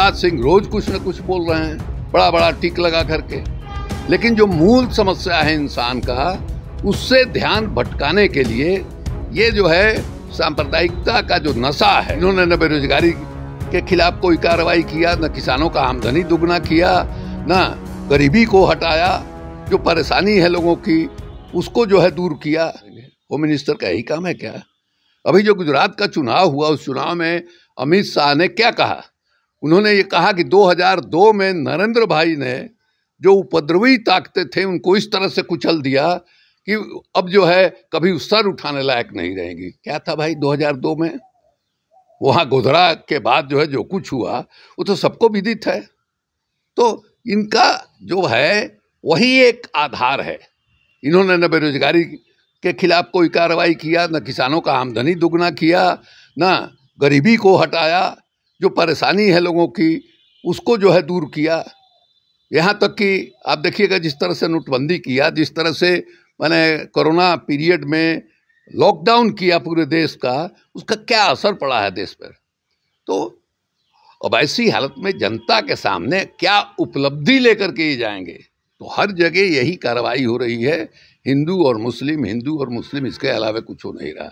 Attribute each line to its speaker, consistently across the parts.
Speaker 1: गिरिराज सिंह रोज कुछ न कुछ बोल रहे हैं बड़ा बड़ा टिक लगा करके लेकिन जो मूल समस्या है इंसान का उससे ध्यान भटकाने के लिए ये जो है सांप्रदायिकता का जो नशा है इन्होंने न बेरोजगारी के खिलाफ कोई कार्रवाई किया न किसानों का आमदनी दुगना किया न गरीबी को हटाया जो परेशानी है लोगों की उसको जो है दूर किया वो मिनिस्टर का यही काम है क्या अभी जो गुजरात का चुनाव हुआ उस चुनाव में अमित शाह ने क्या कहा उन्होंने ये कहा कि 2002 में नरेंद्र भाई ने जो उपद्रवी ताकते थे उनको इस तरह से कुचल दिया कि अब जो है कभी सर उठाने लायक नहीं रहेंगी क्या था भाई 2002 में वहाँ गोधरा के बाद जो है जो कुछ हुआ वो तो सबको विदित है तो इनका जो है वही एक आधार है इन्होंने न बेरोजगारी के खिलाफ कोई कार्रवाई किया न किसानों का आमदनी दुगना किया न गरीबी को हटाया जो परेशानी है लोगों की उसको जो है दूर किया यहाँ तक कि आप देखिएगा जिस तरह से नोटबंदी किया जिस तरह से मैंने कोरोना पीरियड में लॉकडाउन किया पूरे देश का उसका क्या असर पड़ा है देश पर तो अब ऐसी हालत में जनता के सामने क्या उपलब्धि लेकर के ये जाएंगे तो हर जगह यही कार्रवाई हो रही है हिंदू और मुस्लिम हिंदू और मुस्लिम इसके अलावा कुछ हो नहीं रहा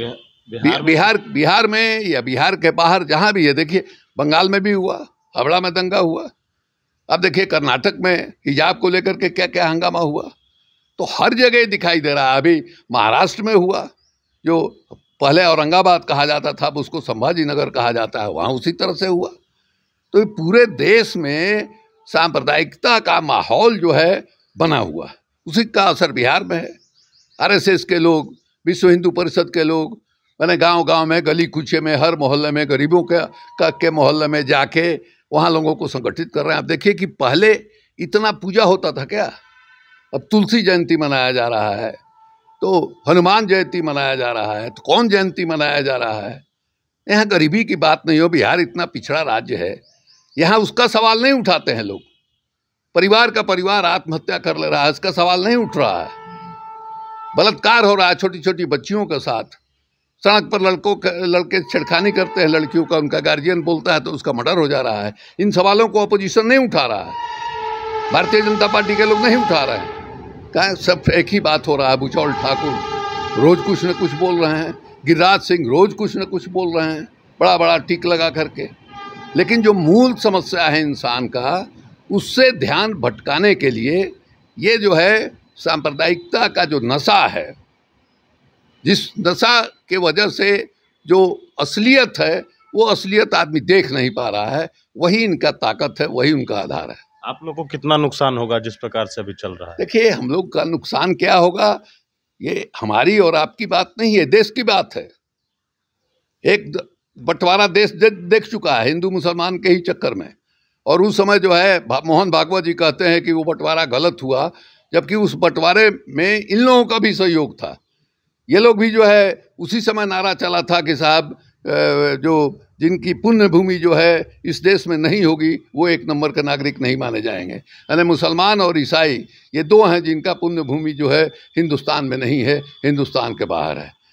Speaker 1: है बिहार बिहार में या बिहार के बाहर जहाँ भी है देखिए बंगाल में भी हुआ हावड़ा में दंगा हुआ अब देखिए कर्नाटक में हिजाब को लेकर के क्या क्या हंगामा हुआ तो हर जगह दिखाई दे रहा है अभी महाराष्ट्र में हुआ जो पहले औरंगाबाद कहा जाता था अब उसको संभाजी नगर कहा जाता है वहाँ उसी तरह से हुआ तो पूरे देश में सांप्रदायिकता का माहौल जो है बना हुआ उसी का असर बिहार में है आर के लोग विश्व हिंदू परिषद के लोग मैंने गांव गांव में गली कुचे में हर मोहल्ले में गरीबों के का के मोहल्ले में जाके वहाँ लोगों को संगठित कर रहे हैं आप देखिए कि पहले इतना पूजा होता था क्या अब तुलसी जयंती मनाया जा रहा है तो हनुमान जयंती मनाया जा रहा है तो कौन जयंती मनाया जा रहा है यहाँ गरीबी की बात नहीं हो बिहार इतना पिछड़ा राज्य है यहाँ उसका सवाल नहीं उठाते हैं लोग परिवार का परिवार आत्महत्या कर ले रहा है इसका सवाल नहीं उठ रहा है बलात्कार हो रहा है छोटी छोटी बच्चियों के साथ सड़क पर लड़कों लड़के छिड़खानी करते हैं लड़कियों का उनका गार्जियन बोलता है तो उसका मर्डर हो जा रहा है इन सवालों को अपोजिशन नहीं उठा रहा है भारतीय जनता पार्टी के लोग नहीं उठा रहे हैं कहा सब एक ही बात हो रहा है भूचौल ठाकुर रोज कुछ न कुछ बोल रहे हैं गिरिराज सिंह रोज कुछ न कुछ बोल रहे हैं बड़ा बड़ा टिक लगा करके लेकिन जो मूल समस्या है इंसान का उससे ध्यान भटकाने के लिए ये जो है सांप्रदायिकता का जो नशा है जिस नशा के वजह से जो असलियत है वो असलियत आदमी देख नहीं पा रहा है वही इनका ताकत है वही उनका आधार है आप लोग को कितना नुकसान होगा जिस प्रकार से अभी चल रहा है देखिए हम लोग का नुकसान क्या होगा ये हमारी और आपकी बात नहीं है देश की बात है एक बंटवारा देश दे, देख चुका है हिंदू मुसलमान के ही चक्कर में और उस समय जो है भा, मोहन भागवत जी कहते हैं कि वो बंटवारा गलत हुआ जबकि उस बंटवारे में इन लोगों का भी सहयोग था ये लोग भी जो है उसी समय नारा चला था कि साहब जो जिनकी पुण्य भूमि जो है इस देश में नहीं होगी वो एक नंबर का नागरिक नहीं माने जाएंगे यानी मुसलमान और ईसाई ये दो हैं जिनका पुण्य भूमि जो है हिंदुस्तान में नहीं है हिंदुस्तान के बाहर है